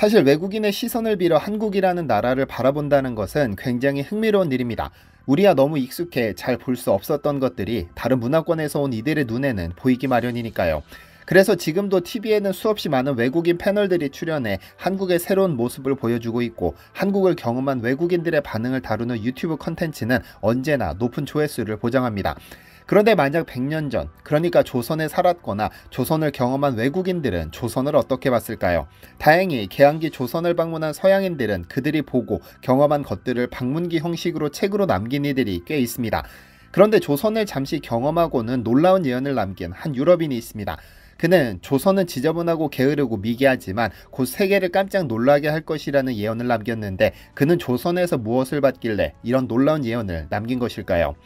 사실 외국인의 시선을 빌어 한국이라는 나라를 바라본다는 것은 굉장히 흥미로운 일입니다. 우리야 너무 익숙해 잘 볼 수 없었던 것들이 다른 문화권에서 온 이들의 눈에는 보이기 마련이니까요. 그래서 지금도 TV에는 수없이 많은 외국인 패널들이 출연해 한국의 새로운 모습을 보여주고 있고 한국을 경험한 외국인들의 반응을 다루는 유튜브 컨텐츠는 언제나 높은 조회수를 보장합니다. 그런데 만약 100년 전, 그러니까 조선에 살았거나 조선을 경험한 외국인들은 조선을 어떻게 봤을까요? 다행히 개항기 조선을 방문한 서양인들은 그들이 보고 경험한 것들을 방문기 형식으로 책으로 남긴 이들이 꽤 있습니다. 그런데 조선을 잠시 경험하고는 놀라운 예언을 남긴 한 유럽인이 있습니다. 그는 조선은 지저분하고 게으르고 미개하지만 곧 세계를 깜짝 놀라게 할 것이라는 예언을 남겼는데 그는 조선에서 무엇을 받길래 이런 놀라운 예언을 남긴 것일까요?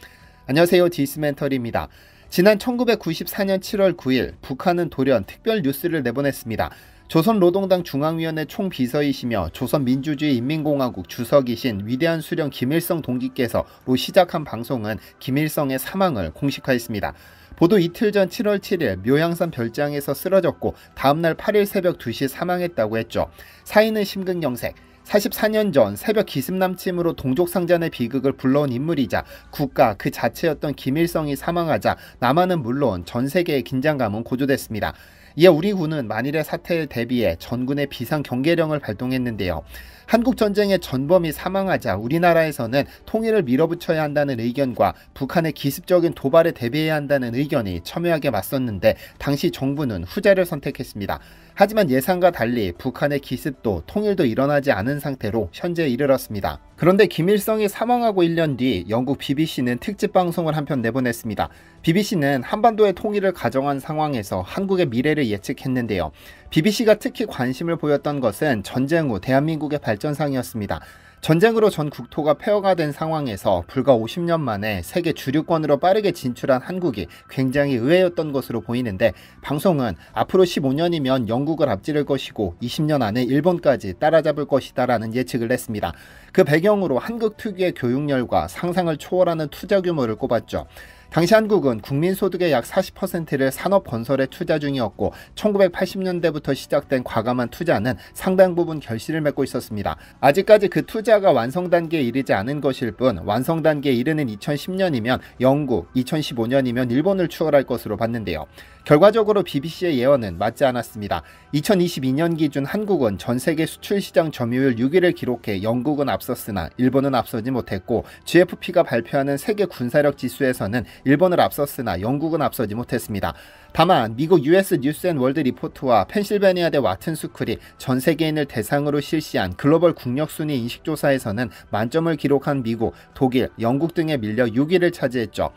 안녕하세요. 디스멘터리입니다. 지난 1994년 7월 9일 북한은 돌연 특별 뉴스를 내보냈습니다. 조선노동당 중앙위원회 총비서이시며 조선민주주의인민공화국 주석이신 위대한 수령 김일성 동기께서로 시작한 방송은 김일성의 사망을 공식화했습니다. 보도 이틀 전 7월 7일 묘양산 별장에서 쓰러졌고 다음날 8일 새벽 2시 사망했다고 했죠. 사인은 심근경색, 44년 전 새벽 기습남침으로 동족상잔의 비극을 불러온 인물이자 국가 그 자체였던 김일성이 사망하자 남한은 물론 전 세계의 긴장감은 고조됐습니다. 이에 우리 군은 만일의 사태를 대비해 전군의 비상 경계령을 발동했는데요. 한국 전쟁의 전범이 사망하자 우리나라에서는 통일을 밀어붙여야 한다는 의견과 북한의 기습적인 도발에 대비해야 한다는 의견이 첨예하게 맞섰는데 당시 정부는 후자를 선택했습니다. 하지만 예상과 달리 북한의 기습도 통일도 일어나지 않은 상태로 현재에 이르렀습니다. 그런데 김일성이 사망하고 1년 뒤 영국 BBC는 특집 방송을 한 편 내보냈습니다. BBC는 한반도의 통일을 가정한 상황에서 한국의 미래를 예측했는데요. BBC가 특히 관심을 보였던 것은 전쟁 후 대한민국의 발전상이었습니다. 전쟁으로 전 국토가 폐허가 된 상황에서 불과 50년 만에 세계 주류권으로 빠르게 진출한 한국이 굉장히 의외였던 것으로 보이는데 방송은 앞으로 15년이면 영국을 앞지를 것이고 20년 안에 일본까지 따라잡을 것이다라는 예측을 했습니다그 배경으로 한국 특유의 교육열과 상상을 초월하는 투자 규모를 꼽았죠. 당시 한국은 국민소득의 약 40%를 산업 건설에 투자 중이었고 1980년대부터 시작된 과감한 투자는 상당 부분 결실을 맺고 있었습니다. 아직까지 그 투자가 완성 단계에 이르지 않은 것일 뿐 완성 단계에 이르는 2010년이면 영국, 2015년이면 일본을 추월할 것으로 봤는데요. 결과적으로 BBC의 예언은 맞지 않았습니다. 2022년 기준 한국은 전 세계 수출 시장 점유율 6위를 기록해 영국은 앞섰으나 일본은 앞서지 못했고 GFP가 발표하는 세계 군사력 지수에서는 일본을 앞섰으나 영국은 앞서지 못했습니다. 다만 미국 US 뉴스 앤 월드 리포트와 펜실베니아 대 와튼 스쿨이 전 세계인을 대상으로 실시한 글로벌 국력 순위 인식 조사에서는 만점을 기록한 미국, 독일, 영국 등에 밀려 6위를 차지했죠.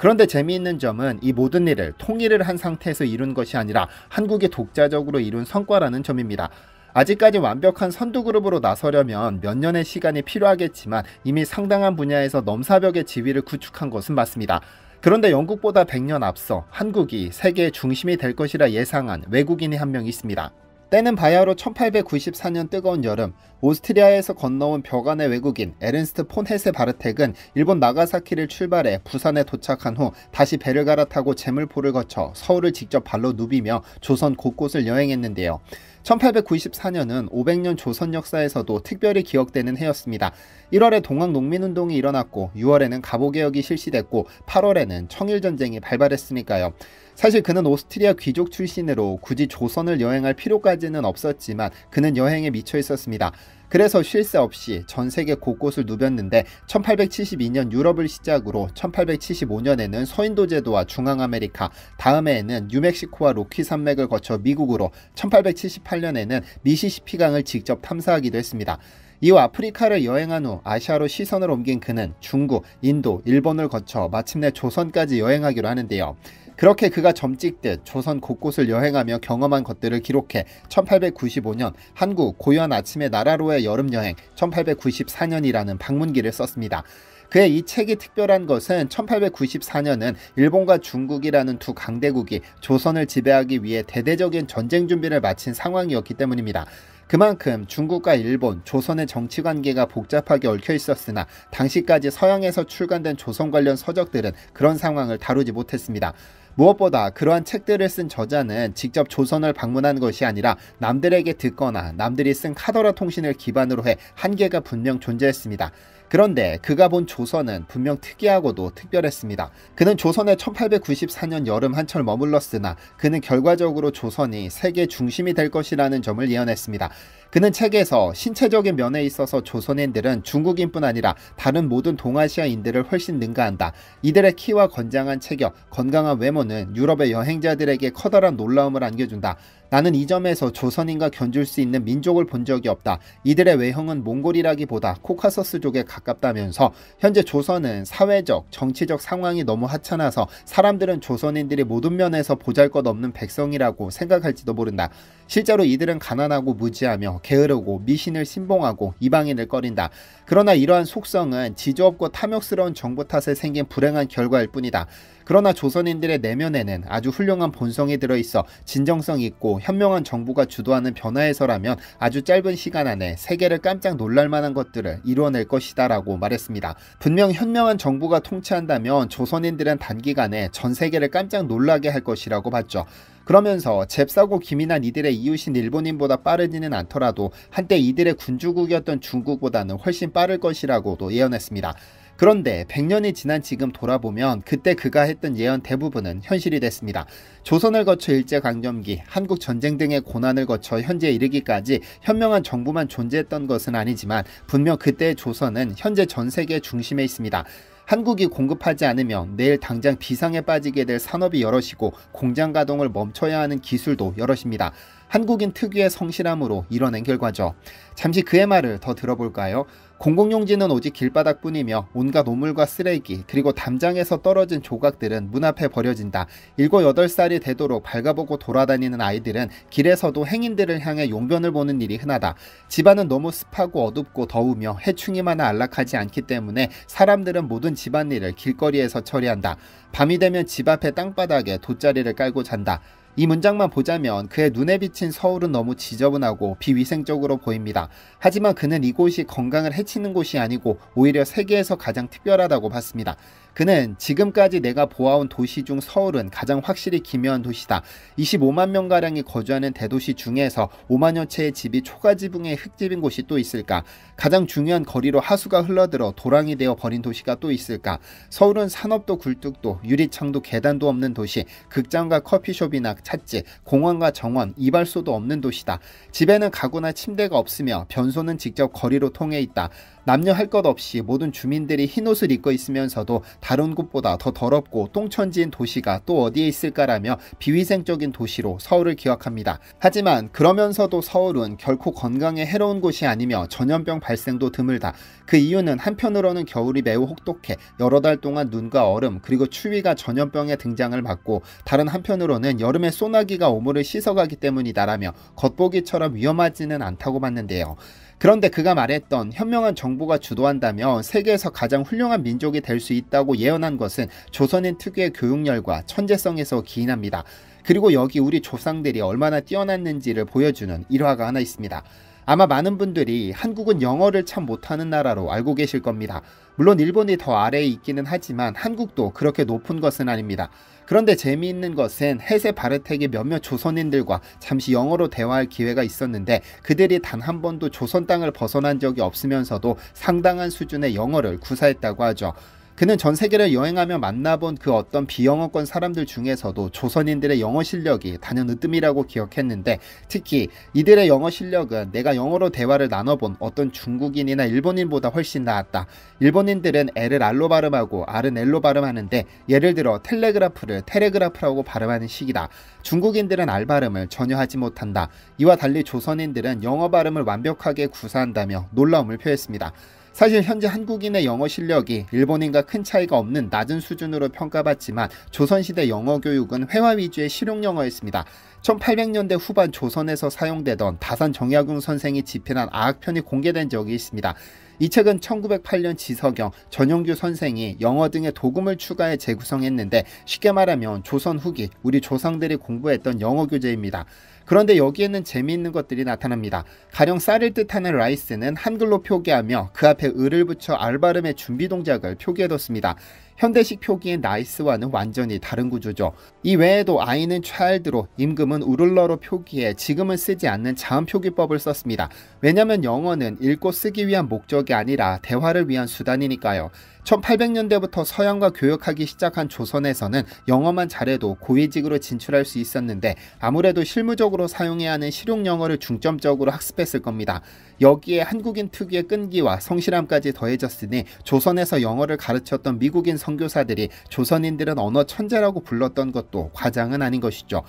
그런데 재미있는 점은 이 모든 일을 통일을 한 상태에서 이룬 것이 아니라 한국이 독자적으로 이룬 성과라는 점입니다. 아직까지 완벽한 선두그룹으로 나서려면 몇 년의 시간이 필요하겠지만 이미 상당한 분야에서 넘사벽의 지위를 구축한 것은 맞습니다. 그런데 영국보다 100년 앞서 한국이 세계의 중심이 될 것이라 예상한 외국인이 한 명 있습니다. 때는 바야흐로 1894년 뜨거운 여름, 오스트리아에서 건너온 벼간의 외국인 에른스트 폰 헤세 바르텍은 일본 나가사키를 출발해 부산에 도착한 후 다시 배를 갈아타고 제물포를 거쳐 서울을 직접 발로 누비며 조선 곳곳을 여행했는데요. 1894년은 500년 조선 역사에서도 특별히 기억되는 해였습니다. 1월에 동학농민운동이 일어났고 6월에는 갑오개혁이 실시됐고 8월에는 청일전쟁이 발발했으니까요. 사실 그는 오스트리아 귀족 출신으로 굳이 조선을 여행할 필요까지는 없었지만 그는 여행에 미쳐 있었습니다. 그래서 쉴 새 없이 전 세계 곳곳을 누볐는데 1872년 유럽을 시작으로 1875년에는 서인도 제도와 중앙아메리카, 다음해에는 뉴멕시코와 로키 산맥을 거쳐 미국으로 1878년에는 미시시피강을 직접 탐사하기도 했습니다. 이후 아프리카를 여행한 후 아시아로 시선을 옮긴 그는 중국, 인도, 일본을 거쳐 마침내 조선까지 여행하기로 하는데요. 그렇게 그가 점찍듯 조선 곳곳을 여행하며 경험한 것들을 기록해 1895년 한국 고요한 아침의 나라로의 여름여행 1894년이라는 방문기를 썼습니다. 그의 이 책이 특별한 것은 1894년은 일본과 중국이라는 두 강대국이 조선을 지배하기 위해 대대적인 전쟁 준비를 마친 상황이었기 때문입니다. 그만큼 중국과 일본, 조선의 정치 관계가 복잡하게 얽혀 있었으나 당시까지 서양에서 출간된 조선 관련 서적들은 그런 상황을 다루지 못했습니다. 무엇보다 그러한 책들을 쓴 저자는 직접 조선을 방문한 것이 아니라 남들에게 듣거나 남들이 쓴 카더라 통신을 기반으로 해 한계가 분명 존재했습니다. 그런데 그가 본 조선은 분명 특이하고도 특별했습니다. 그는 조선에 1894년 여름 한철 머물렀으나 그는 결과적으로 조선이 세계 중심이 될 것이라는 점을 예언했습니다. 그는 책에서 신체적인 면에 있어서 조선인들은 중국인뿐 아니라 다른 모든 동아시아인들을 훨씬 능가한다. 이들의 키와 건장한 체격, 건강한 외모는 유럽의 여행자들에게 커다란 놀라움을 안겨준다. 나는 이 점에서 조선인과 견줄 수 있는 민족을 본 적이 없다. 이들의 외형은 몽골이라기보다 코카서스족에 가깝다면서 현재 조선은 사회적, 정치적 상황이 너무 하찮아서 사람들은 조선인들이 모든 면에서 보잘것없는 백성이라고 생각할지도 모른다. 실제로 이들은 가난하고 무지하며 게으르고 미신을 신봉하고 이방인을 꺼린다. 그러나 이러한 속성은 지조없고 탐욕스러운 정보 탓에 생긴 불행한 결과일 뿐이다. 그러나 조선인들의 내면에는 아주 훌륭한 본성이 들어있어 진정성 있고 현명한 정부가 주도하는 변화에서라면 아주 짧은 시간 안에 세계를 깜짝 놀랄만한 것들을 이뤄낼 것이다 라고 말했습니다. 분명 현명한 정부가 통치한다면 조선인들은 단기간에 전 세계를 깜짝 놀라게 할 것이라고 봤죠. 그러면서 잽싸고 기민한 이들의 이웃인 일본인보다 빠르지는 않더라도 한때 이들의 군주국이었던 중국보다는 훨씬 빠를 것이라고도 예언했습니다. 그런데 100년이 지난 지금 돌아보면 그때 그가 했던 예언 대부분은 현실이 됐습니다. 조선을 거쳐 일제강점기, 한국전쟁 등의 고난을 거쳐 현재 에 이르기까지 현명한 정부만 존재했던 것은 아니지만 분명 그때의 조선은 현재 전 세계 의 중심에 있습니다. 한국이 공급하지 않으면 내일 당장 비상에 빠지게 될 산업이 여럿이고 공장 가동을 멈춰야 하는 기술도 여럿입니다. 한국인 특유의 성실함으로 이뤄낸 결과죠. 잠시 그의 말을 더 들어볼까요? 공공용지는 오직 길바닥뿐이며 온갖 오물과 쓰레기 그리고 담장에서 떨어진 조각들은 문 앞에 버려진다. 7, 8살이 되도록 밝아보고 돌아다니는 아이들은 길에서도 행인들을 향해 용변을 보는 일이 흔하다. 집안은 너무 습하고 어둡고 더우며 해충이만 안락하지 않기 때문에 사람들은 모든 집안일을 길거리에서 처리한다. 밤이 되면 집 앞에 땅바닥에 돗자리를 깔고 잔다. 이 문장만 보자면 그의 눈에 비친 서울은 너무 지저분하고 비위생적으로 보입니다. 하지만 그는 이곳이 건강을 해치는 곳이 아니고 오히려 세계에서 가장 특별하다고 봤습니다. 그는 지금까지 내가 보아온 도시 중 서울은 가장 확실히 기묘한 도시다. 25만 명가량이 거주하는 대도시 중에서 5만여 채의 집이 초가지붕의 흙집인 곳이 또 있을까? 가장 중요한 거리로 하수가 흘러들어 도랑이 되어 버린 도시가 또 있을까? 서울은 산업도 굴뚝도 유리창도 계단도 없는 도시, 극장과 커피숍이나 찻집, 공원과 정원, 이발소도 없는 도시다. 집에는 가구나 침대가 없으며 변소는 직접 거리로 통해 있다. 남녀 할 것 없이 모든 주민들이 흰옷을 입고 있으면서도 다른 곳보다 더 더럽고 똥천지인 도시가 또 어디에 있을까라며 비위생적인 도시로 서울을 기억합니다. 하지만 그러면서도 서울은 결코 건강에 해로운 곳이 아니며 전염병 발생도 드물다. 그 이유는 한편으로는 겨울이 매우 혹독해 여러 달 동안 눈과 얼음 그리고 추위가 전염병의 등장을 막고 다른 한편으로는 여름에 소나기가 오물을 씻어가기 때문이다라며 겉보기처럼 위험하지는 않다고 봤는데요. 그런데 그가 말했던 현명한 정부가 주도한다면 세계에서 가장 훌륭한 민족이 될 수 있다고 예언한 것은 조선인 특유의 교육열과 천재성에서 기인합니다. 그리고 여기 우리 조상들이 얼마나 뛰어났는지를 보여주는 일화가 하나 있습니다. 아마 많은 분들이 한국은 영어를 참 못하는 나라로 알고 계실 겁니다. 물론 일본이 더 아래에 있기는 하지만 한국도 그렇게 높은 것은 아닙니다. 그런데 재미있는 것은 해세 바르텍의 몇몇 조선인들과 잠시 영어로 대화할 기회가 있었는데 그들이 단 한 번도 조선 땅을 벗어난 적이 없으면서도 상당한 수준의 영어를 구사했다고 하죠. 그는 전 세계를 여행하며 만나본 그 어떤 비영어권 사람들 중에서도 조선인들의 영어 실력이 단연 으뜸이라고 기억했는데 특히 이들의 영어 실력은 내가 영어로 대화를 나눠본 어떤 중국인이나 일본인보다 훨씬 나았다. 일본인들은 L을 알로 발음하고 R은 L로 발음하는데 예를 들어 텔레그라프를 테레그라프라고 발음하는 식이다. 중국인들은 R 발음을 전혀 하지 못한다. 이와 달리 조선인들은 영어 발음을 완벽하게 구사한다며 놀라움을 표했습니다. 사실 현재 한국인의 영어 실력이 일본인과 큰 차이가 없는 낮은 수준으로 평가받지만 조선시대 영어 교육은 회화 위주의 실용 영어였습니다. 1800년대 후반 조선에서 사용되던 다산 정약용 선생이 집필한 아학편이 공개된 적이 있습니다. 이 책은 1908년 지서경, 전용규 선생이 영어 등의 도금을 추가해 재구성했는데 쉽게 말하면 조선 후기 우리 조상들이 공부했던 영어 교재입니다. 그런데 여기에는 재미있는 것들이 나타납니다. 가령 쌀을 뜻하는 라이스는 한글로 표기하며 그 앞에 을을 붙여 알 발음의 준비 동작을 표기해뒀습니다. 현대식 표기인 나이스와는 완전히 다른 구조죠. 이 외에도 아이는 child로 임금은 우를러로 표기해 지금은 쓰지 않는 자음 표기법을 썼습니다. 왜냐면 영어는 읽고 쓰기 위한 목적이 아니라 대화를 위한 수단이니까요. 1800년대부터 서양과 교역하기 시작한 조선에서는 영어만 잘해도 고위직으로 진출할 수 있었는데 아무래도 실무적으로 사용해야 하는 실용 영어를 중점적으로 학습했을 겁니다. 여기에 한국인 특유의 끈기와 성실함까지 더해졌으니 조선에서 영어를 가르쳤던 미국인 성 선교사들이 조선인들은 언어 천재라고 불렀던 것도 과장은 아닌 것이죠.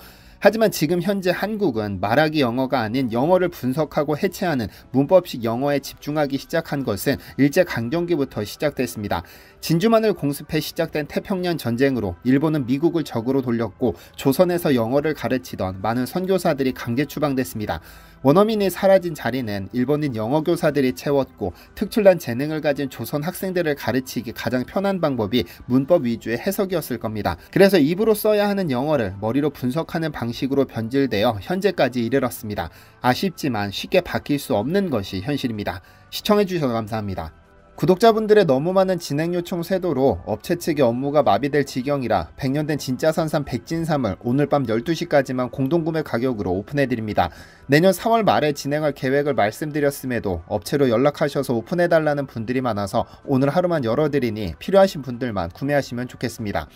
하지만 지금 현재 한국은 말하기 영어가 아닌 영어를 분석하고 해체하는 문법식 영어에 집중하기 시작한 것은 일제강점기부터 시작됐습니다. 진주만을 공습해 시작된 태평양 전쟁으로 일본은 미국을 적으로 돌렸고 조선에서 영어를 가르치던 많은 선교사들이 강제 추방됐습니다. 원어민이 사라진 자리는 일본인 영어 교사들이 채웠고 특출난 재능을 가진 조선 학생들을 가르치기 가장 편한 방법이 문법 위주의 해석이었을 겁니다. 그래서 입으로 써야 하는 영어를 머리로 분석하는 방식으로 변질되어 현재까지 이르렀습니다. 아쉽지만 쉽게 바뀔 수 없는 것이 현실입니다. 시청해주셔서 감사합니다. 구독자분들의 너무 많은 진행 요청 세도로 업체 측의 업무가 마비될 지경이라 100년 된 진짜 선산 백진삼을 오늘 밤 12시까지만 공동구매 가격으로 오픈해드립니다. 내년 4월 말에 진행할 계획을 말씀드렸음에도 업체로 연락하셔서 오픈해달라는 분들이 많아서 오늘 하루만 열어드리니 필요하신 분들만 구매하시면 좋겠습니다.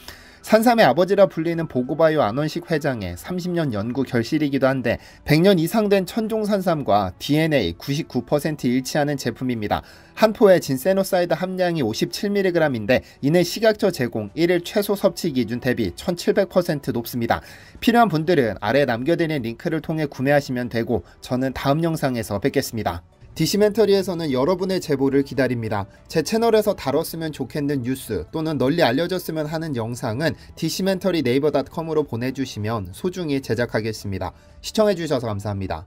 산삼의 아버지라 불리는 보고바이오 안원식 회장의 30년 연구 결실이기도 한데 100년 이상 된 천종산삼과 DNA 99% 일치하는 제품입니다. 한 포에 진세노사이드 함량이 57mg인데 이는 식약처 제공 1일 최소 섭취 기준 대비 1700% 높습니다. 필요한 분들은 아래 남겨드린 링크를 통해 구매하시면 되고 저는 다음 영상에서 뵙겠습니다. 디시멘터리에서는 여러분의 제보를 기다립니다. 제 채널에서 다뤘으면 좋겠는 뉴스 또는 널리 알려졌으면 하는 영상은 디시멘터리 네이버닷컴으로 보내주시면 소중히 제작하겠습니다. 시청해주셔서 감사합니다.